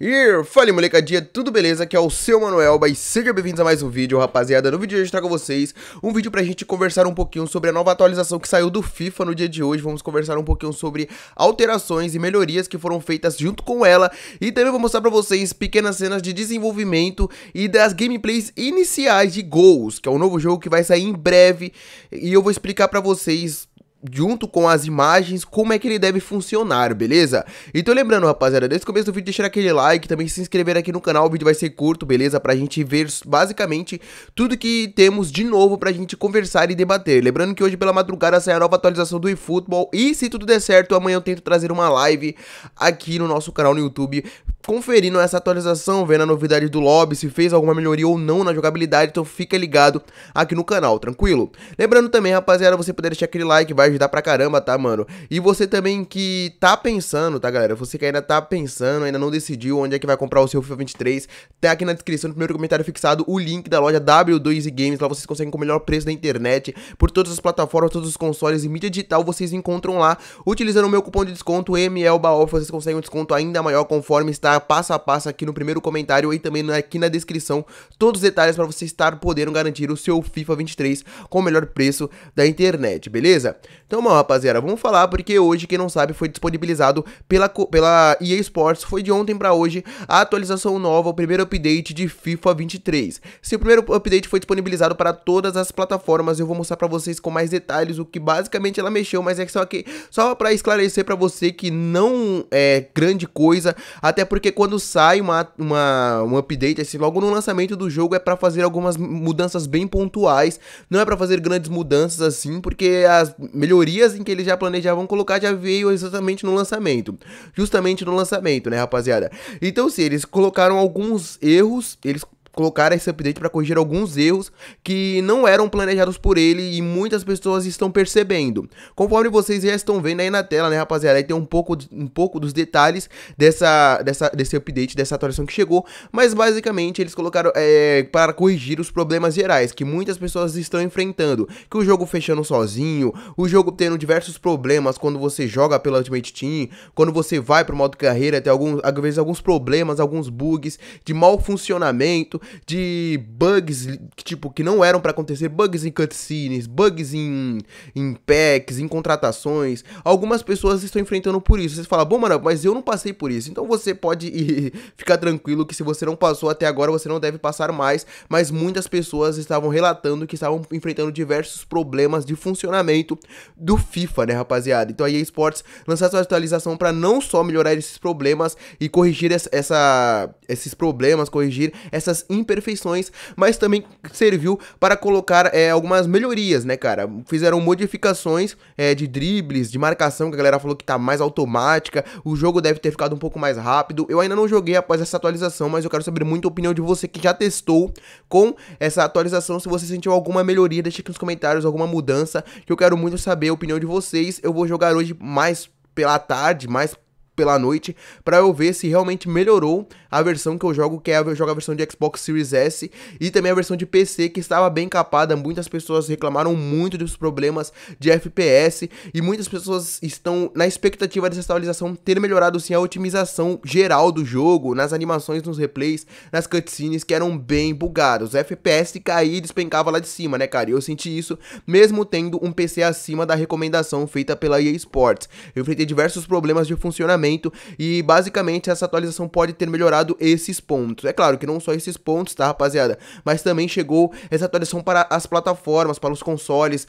E fala molecadinha, tudo beleza? Aqui é o seu Manuel, mas sejam bem-vindos a mais um vídeo, rapaziada. No vídeo de hoje eu trago a vocês um vídeo pra gente conversar um pouquinho sobre a nova atualização que saiu do FIFA no dia de hoje. Vamos conversar um pouquinho sobre alterações e melhorias que foram feitas junto com ela. E também vou mostrar pra vocês pequenas cenas de desenvolvimento e das gameplays iniciais de Goals, que é um novo jogo que vai sair em breve. E eu vou explicar pra vocês junto com as imagens, como é que ele deve funcionar, beleza? Então lembrando, rapaziada, desde o começo do vídeo deixar aquele like, também se inscrever aqui no canal, o vídeo vai ser curto, beleza? Pra gente ver basicamente tudo que temos de novo pra gente conversar e debater. Lembrando que hoje pela madrugada sai a nova atualização do eFootball e se tudo der certo, amanhã eu tento trazer uma live aqui no nosso canal no YouTube conferindo essa atualização, vendo a novidade do lobby, se fez alguma melhoria ou não na jogabilidade, então fica ligado aqui no canal, tranquilo? Lembrando também, rapaziada, você poder deixar aquele like, vai ajudar pra caramba, tá, mano? E você também que tá pensando, tá, galera? Você que ainda tá pensando, ainda não decidiu onde é que vai comprar o seu FIFA 23, tá aqui na descrição, no primeiro comentário fixado, o link da loja W2 Games, lá vocês conseguem com o melhor preço da internet, por todas as plataformas, todos os consoles e mídia digital, vocês encontram lá, utilizando o meu cupom de desconto MLBAOF, vocês conseguem um desconto ainda maior conforme está passo a passo aqui no primeiro comentário e também aqui na descrição todos os detalhes para você estar podendo garantir o seu FIFA 23 com o melhor preço da internet, beleza? Então, bom, rapaziada, vamos falar porque hoje, quem não sabe, foi disponibilizado pela, pela EA Sports, foi de ontem para hoje, a atualização nova, o primeiro update de FIFA 23. Se o primeiro update foi disponibilizado para todas as plataformas, eu vou mostrar para vocês com mais detalhes o que basicamente ela mexeu, mas é só que só para esclarecer para você que não é grande coisa, até porque porque quando sai uma, uma, um update, assim, logo no lançamento do jogo, é para fazer algumas mudanças bem pontuais. Não é para fazer grandes mudanças assim, porque as melhorias em que eles já planejavam colocar já veio exatamente no lançamento. Justamente no lançamento, né, rapaziada? Então, se assim, eles colocaram alguns erros, eles colocaram esse update para corrigir alguns erros que não eram planejados por ele e muitas pessoas estão percebendo. Conforme vocês já estão vendo aí na tela, né, rapaziada, aí tem um pouco, um pouco dos detalhes dessa, dessa, desse update, dessa atualização que chegou, mas basicamente eles colocaram é, para corrigir os problemas gerais que muitas pessoas estão enfrentando, que o jogo fechando sozinho, o jogo tendo diversos problemas quando você joga pela Ultimate Team, quando você vai para o modo carreira, tem alguns, às vezes alguns problemas, alguns bugs de mau funcionamento, de bugs que, tipo, que não eram para acontecer, bugs em cutscenes, bugs em, em packs, em contratações. Algumas pessoas estão enfrentando por isso. Você falam, bom, mano, mas eu não passei por isso. Então você pode ir, ficar tranquilo que se você não passou até agora, você não deve passar mais. Mas muitas pessoas estavam relatando que estavam enfrentando diversos problemas de funcionamento do FIFA, né, rapaziada? Então a EA Sports lançou essa atualização para não só melhorar esses problemas e corrigir essa, esses problemas, corrigir essas imperfeições, mas também serviu para colocar é, algumas melhorias, né, cara? Fizeram modificações é, de dribles, de marcação, que a galera falou que tá mais automática, o jogo deve ter ficado um pouco mais rápido. Eu ainda não joguei após essa atualização, mas eu quero saber muito a opinião de você que já testou com essa atualização, se você sentiu alguma melhoria, deixa aqui nos comentários alguma mudança, que eu quero muito saber a opinião de vocês. Eu vou jogar hoje mais pela tarde, mais pela noite para eu ver se realmente melhorou a versão que eu jogo, que é a, eu jogo a versão de Xbox Series S e também a versão de PC que estava bem capada. Muitas pessoas reclamaram muito dos problemas de FPS e muitas pessoas estão na expectativa dessa atualização ter melhorado sim a otimização geral do jogo, nas animações, nos replays, nas cutscenes que eram bem bugados. FPS caía e despencava lá de cima, né, cara? E eu senti isso mesmo tendo um PC acima da recomendação feita pela EA Sports. Eu enfrentei diversos problemas de funcionamento lançamento e basicamente essa atualização pode ter melhorado esses pontos. É claro que não só esses pontos, tá, rapaziada? Mas também chegou essa atualização para as plataformas, para os consoles,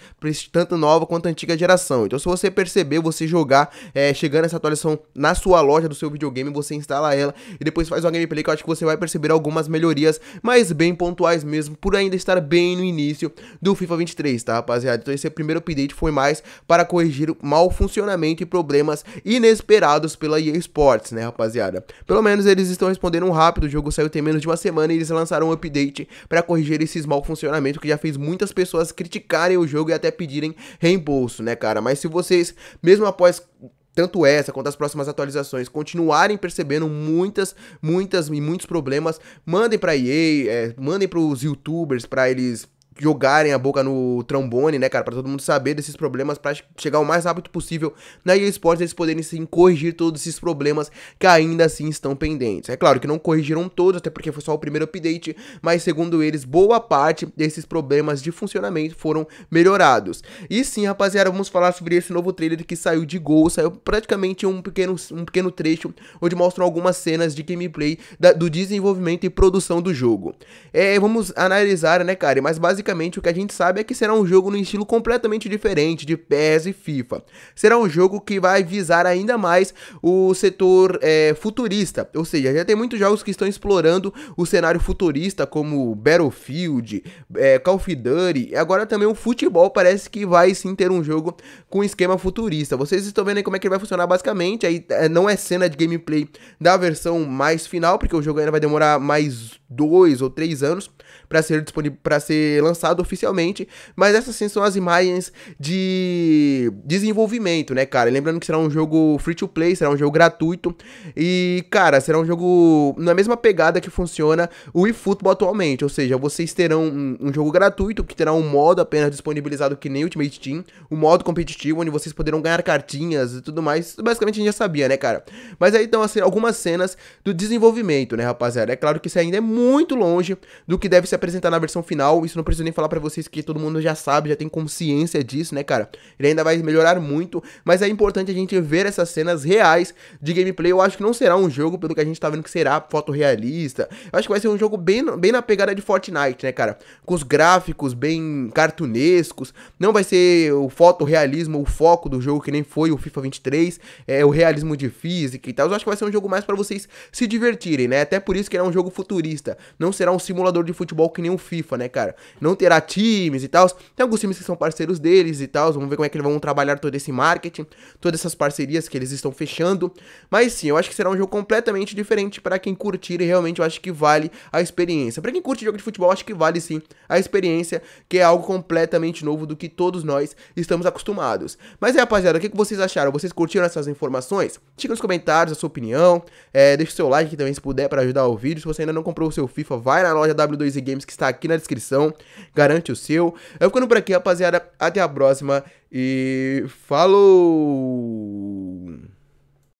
tanto nova quanto antiga geração. Então, se você perceber, você jogar, é, chegando essa atualização na sua loja do seu videogame, você instala ela e depois faz uma gameplay que eu acho que você vai perceber algumas melhorias, mas bem pontuais mesmo, por ainda estar bem no início do FIFA 23, tá, rapaziada? Então, esse é primeiro update foi mais para corrigir mau funcionamento e problemas inesperados pela EA Sports, né, rapaziada? Pelo menos eles estão respondendo rápido, o jogo saiu tem menos de uma semana e eles lançaram um update para corrigir esse mau funcionamento que já fez muitas pessoas criticarem o jogo e até pedirem reembolso, né, cara? Mas se vocês, mesmo após tanto essa quanto as próximas atualizações continuarem percebendo muitas, muitas e muitos problemas, mandem para EA, é, mandem para os YouTubers para eles jogarem a boca no trombone, né, cara, para todo mundo saber desses problemas, para chegar o mais rápido possível na EA Sports, eles poderem sim corrigir todos esses problemas que ainda assim estão pendentes. É claro que não corrigiram todos, até porque foi só o primeiro update, mas segundo eles, boa parte desses problemas de funcionamento foram melhorados. E sim, rapaziada, vamos falar sobre esse novo trailer que saiu de gol, saiu praticamente um pequeno, um pequeno trecho, onde mostram algumas cenas de gameplay da, do desenvolvimento e produção do jogo. É, vamos analisar, né, cara, mas basicamente basicamente o que a gente sabe é que será um jogo no estilo completamente diferente de PES e FIFA. Será um jogo que vai visar ainda mais o setor é, futurista, ou seja, já tem muitos jogos que estão explorando o cenário futurista, como Battlefield, é, Call of Duty, e agora também o futebol parece que vai sim ter um jogo com esquema futurista. Vocês estão vendo aí como é que ele vai funcionar basicamente, aí é, não é cena de gameplay da versão mais final, porque o jogo ainda vai demorar mais dois ou três anos para ser para ser lançado lançado oficialmente, mas essas sim são as imagens de desenvolvimento, né, cara? Lembrando que será um jogo free to play, será um jogo gratuito e, cara, será um jogo na mesma pegada que funciona o eFootball atualmente, ou seja, vocês terão um, um jogo gratuito que terá um modo apenas disponibilizado que nem Ultimate Team, um modo competitivo onde vocês poderão ganhar cartinhas e tudo mais. Basicamente a gente já sabia, né, cara? Mas aí então assim, algumas cenas do desenvolvimento, né, rapaziada? É claro que isso ainda é muito longe do que deve se apresentar na versão final, isso não precisa nem falar para vocês que todo mundo já sabe, já tem consciência disso, né, cara? Ele ainda vai melhorar muito, mas é importante a gente ver essas cenas reais de gameplay. Eu acho que não será um jogo, pelo que a gente tá vendo que será fotorrealista. Eu acho que vai ser um jogo bem, bem na pegada de Fortnite, né, cara? Com os gráficos bem cartunescos. Não vai ser o fotorrealismo, o foco do jogo, que nem foi o FIFA 23, é, o realismo de física e tal. Eu acho que vai ser um jogo mais para vocês se divertirem, né? Até por isso que ele é um jogo futurista. Não será um simulador de futebol que nem o FIFA, né, cara? Não não terá times e tal. Tem alguns times que são parceiros deles e tal. Vamos ver como é que eles vão trabalhar todo esse marketing, todas essas parcerias que eles estão fechando. Mas sim, eu acho que será um jogo completamente diferente para quem curtir e realmente eu acho que vale a experiência. Para quem curte jogo de futebol, eu acho que vale sim a experiência, que é algo completamente novo do que todos nós estamos acostumados. Mas é, rapaziada, o que vocês acharam? Vocês curtiram essas informações? Diga nos comentários a sua opinião. É, deixa o seu like também se puder para ajudar o vídeo. Se você ainda não comprou o seu FIFA, vai na loja W2 Games que está aqui na descrição garante o seu. Eu ficando por aqui, rapaziada. Até a próxima e falou!